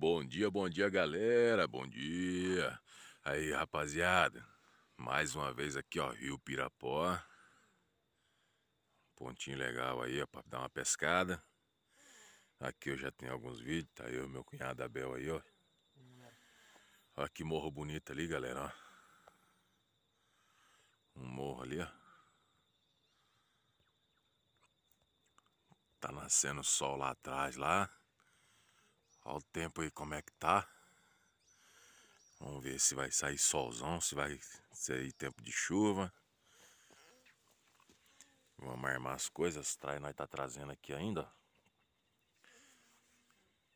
Bom dia, bom dia, galera. Bom dia. Aí, rapaziada. Mais uma vez aqui, ó, Rio Pirapó. Pontinho legal aí, ó, pra dar uma pescada. Aqui eu já tenho alguns vídeos. Tá eu e meu cunhado Abel aí, ó. Olha que morro bonito ali, galera, ó. Um morro ali, ó. Tá nascendo sol lá atrás, lá. Olha o tempo aí como é que tá. Vamos ver se vai sair solzão, se vai sair tempo de chuva. Vamos armar as coisas, trai nós tá trazendo aqui ainda.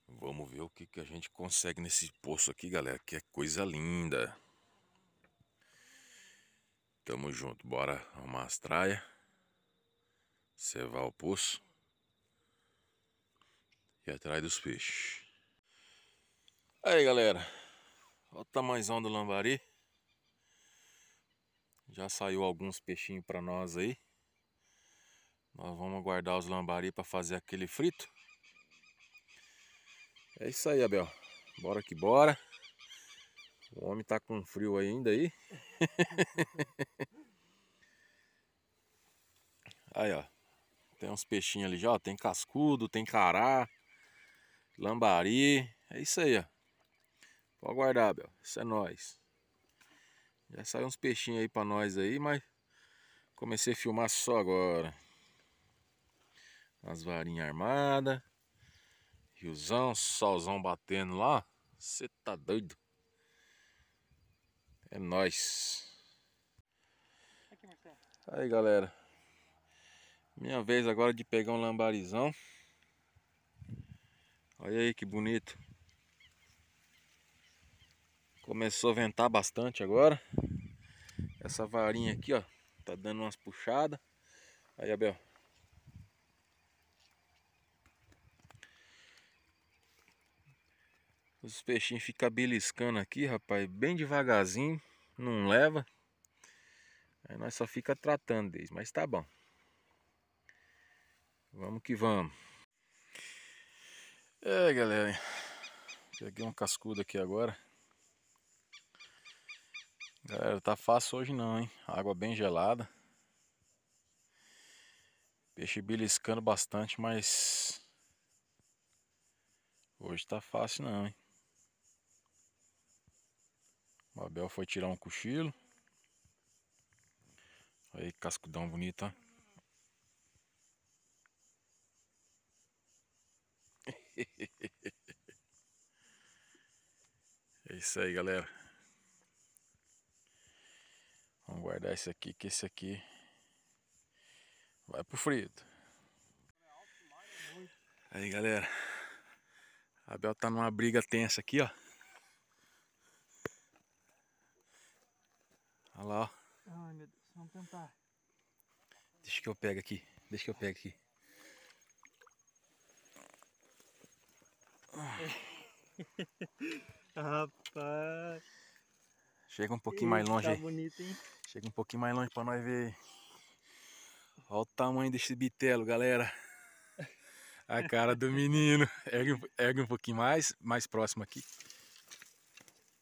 Vamos ver o que, que a gente consegue nesse poço aqui, galera, que é coisa linda. Tamo junto, bora arrumar as traias. Cevar o poço. E atrás dos peixes. Aí galera, olha o tamanhozão do lambari Já saiu alguns peixinhos para nós aí Nós vamos guardar os lambari para fazer aquele frito É isso aí Abel, bora que bora O homem tá com frio ainda aí Aí ó, tem uns peixinhos ali já, ó. tem cascudo, tem cará Lambari, é isso aí ó Pode aguardar, Bel. Isso é nós. Já saiu uns peixinhos aí pra nós aí, mas comecei a filmar só agora. As varinhas armadas. Riozão, solzão batendo lá. Você tá doido? É nós. Aí, galera. Minha vez agora de pegar um lambarizão. Olha aí que bonito. Começou a ventar bastante agora. Essa varinha aqui, ó, tá dando umas puxadas. Aí, Abel. Os peixinhos ficam beliscando aqui, rapaz, bem devagarzinho, não leva. Aí nós só fica tratando deles, mas tá bom. Vamos que vamos. É, galera, peguei um cascudo aqui agora. Galera, tá fácil hoje não, hein? Água bem gelada. Peixe beliscando bastante, mas... Hoje tá fácil não, hein? O Abel foi tirar um cochilo. Olha aí que cascudão bonito, ó. É isso aí, galera. Vamos guardar esse aqui, que esse aqui vai pro frito. Aí galera, a Bel tá numa briga tensa aqui, ó. Olha lá, ó. Ai meu Deus, vamos tentar. Deixa que eu pego aqui, deixa que eu pego aqui. Rapaz. Chega um pouquinho mais longe. Tá bonito, hein? Chega um pouquinho mais longe para nós ver. Olha o tamanho desse bitelo, galera. A cara do menino. Ergue, ergue um pouquinho mais, mais próximo aqui.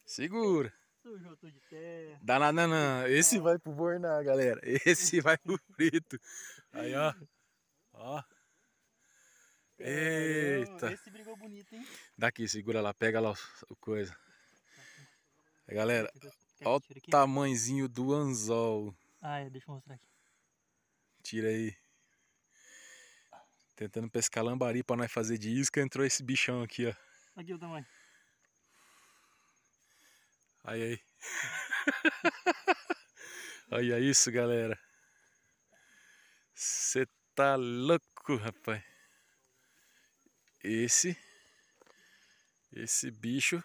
Segura. Sujou de terra. Dá nada não. Esse vai pro Bornar, galera. Esse vai pro frito. Aí, ó. Ó. Eita. Esse brigou bonito, hein? Daqui, segura lá. Pega lá o coisa. Galera, Olha o tamanhozinho do anzol. Ah, é, deixa eu mostrar aqui. Tira aí. Tentando pescar lambari pra nós fazer de isca, entrou esse bichão aqui, ó. Aqui o tamanho. Aí, aí. Olha isso, galera. Você tá louco, rapaz. Esse. Esse bicho.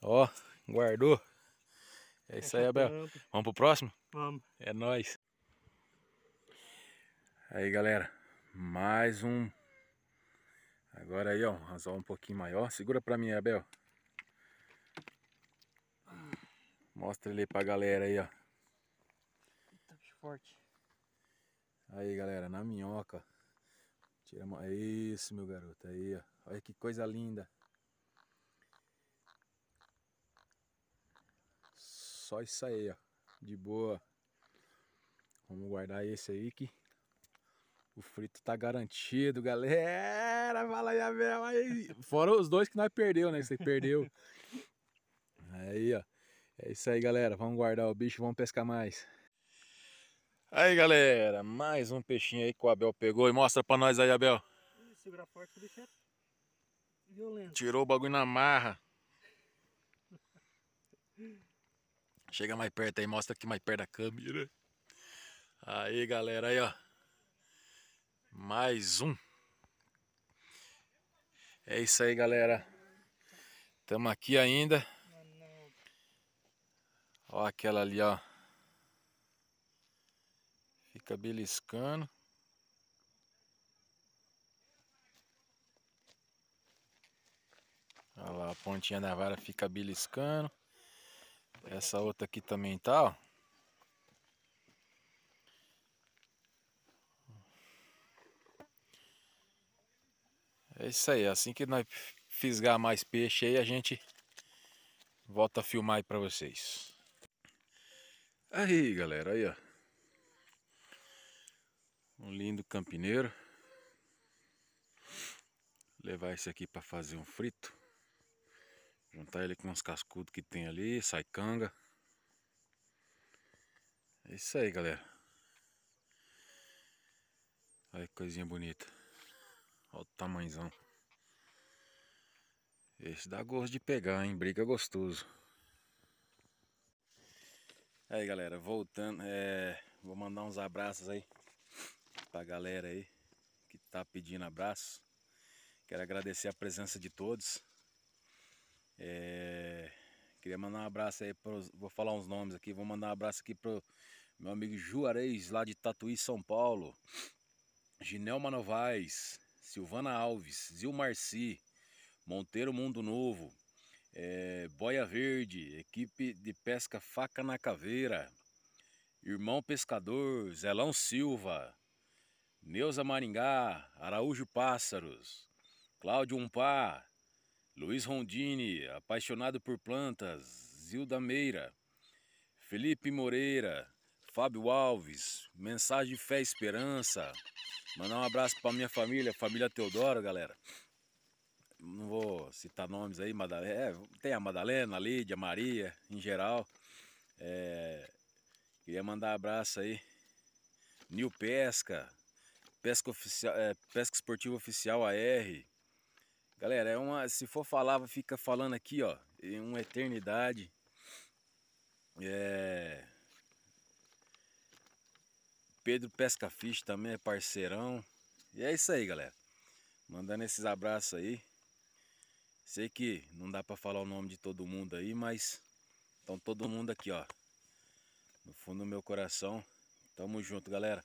Ó, guardou. É isso aí, Abel. Vamos pro próximo? Vamos. É nós. Aí, galera. Mais um. Agora aí, ó. Um anzol um pouquinho maior. Segura pra mim, Abel. Mostra ele pra galera aí, ó. Eita, tá forte. Aí, galera, na minhoca. Tira a mão. Isso, meu garoto. Aí, ó. Olha que coisa linda. só isso aí, ó. De boa. Vamos guardar esse aí que o frito tá garantido, galera. Fala, Javel. Aí. Fora os dois que nós perdeu, né? Você perdeu. Aí, ó. É isso aí, galera. Vamos guardar o bicho, vamos pescar mais. Aí, galera. Mais um peixinho aí que o Abel pegou. E mostra pra nós aí, Abel. Segura bicho é violento. Tirou o bagulho na marra. Chega mais perto aí, mostra aqui mais perto da câmera. Aí, galera, aí, ó. Mais um. É isso aí, galera. Estamos aqui ainda. Ó aquela ali, ó. Fica beliscando. Olha lá, a pontinha da vara fica beliscando. Essa outra aqui também tá, ó. É isso aí, assim que nós fisgar mais peixe aí, a gente volta a filmar aí pra vocês. Aí, galera, aí, ó. Um lindo campineiro. Vou levar esse aqui para fazer um frito. Juntar ele com uns cascudos que tem ali, sai canga. É isso aí, galera. Olha que coisinha bonita. Olha o tamanhozão. Esse dá gosto de pegar, hein? Briga gostoso. É aí, galera, voltando. É... Vou mandar uns abraços aí pra galera aí que tá pedindo abraço. Quero agradecer a presença de todos. É, queria mandar um abraço aí, pros, vou falar uns nomes aqui, vou mandar um abraço aqui pro meu amigo Juarez, lá de Tatuí, São Paulo. Ginelma Novaes, Silvana Alves, Zil Marci, Monteiro Mundo Novo, é, Boia Verde, equipe de pesca Faca na Caveira, Irmão Pescador, Zelão Silva, Neuza Maringá, Araújo Pássaros, Cláudio Umpá, Luiz Rondini, apaixonado por plantas, Zilda Meira, Felipe Moreira, Fábio Alves, Mensagem Fé e Esperança. Mandar um abraço para minha família, família Teodoro, galera. Não vou citar nomes aí, Madalena, é, tem a Madalena, a Lídia, a Maria, em geral. É, queria mandar um abraço aí. Nil Pesca, Pesca, oficial, é, Pesca Esportiva Oficial AR, Galera, é uma, se for falar, fica falando aqui, ó, em uma eternidade. É... Pedro Pesca Fish também é parceirão. E é isso aí, galera. Mandando esses abraços aí. Sei que não dá para falar o nome de todo mundo aí, mas Estão todo mundo aqui, ó. No fundo do meu coração. Tamo junto, galera.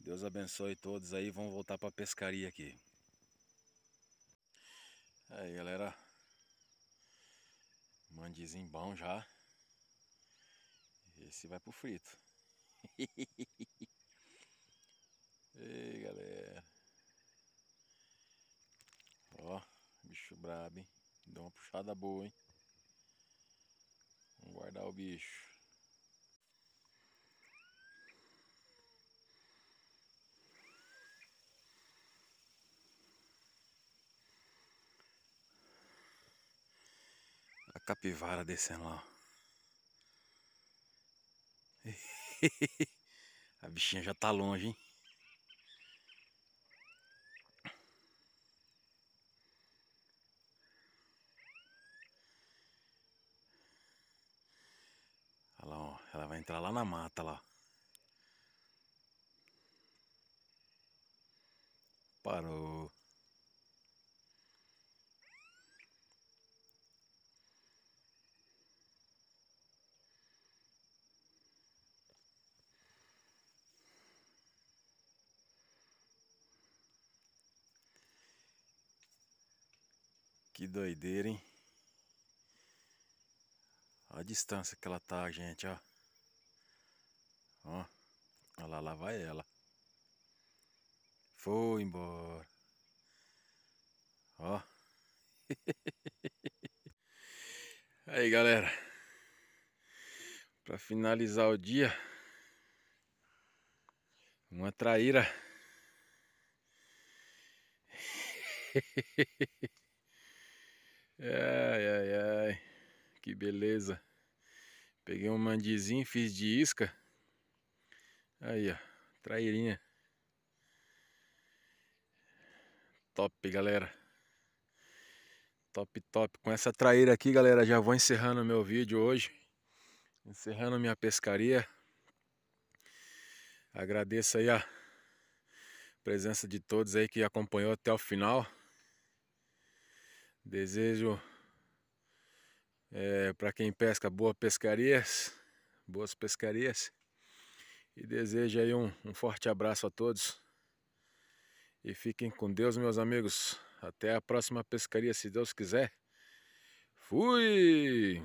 Deus abençoe todos aí. Vamos voltar para pescaria aqui. Aí galera, mandizinho bom já. Esse vai pro frito. Ei galera, ó, bicho brabo, hein? Deu uma puxada boa, hein? Vamos guardar o bicho. capivara descendo lá. A bichinha já tá longe, hein? Olha lá, ó. Ela vai entrar lá na mata lá. Parou. Que doideira, hein? Olha a distância que ela tá, gente, ó. Ó. Olha lá, lá vai ela. Foi embora. Ó. Aí, galera. Pra finalizar o dia. Uma traíra. Ai, ai, ai. Que beleza. Peguei um mandizinho, fiz de isca. Aí, ó. Trairinha. Top, galera. Top, top. Com essa traíra aqui, galera, já vou encerrando meu vídeo hoje. Encerrando minha pescaria. Agradeço aí a presença de todos aí que acompanhou até o final. Desejo é, eh, para quem pesca boas pescarias, boas pescarias. E desejo aí um, um forte abraço a todos. E fiquem com Deus, meus amigos. Até a próxima pescaria, se Deus quiser. Fui!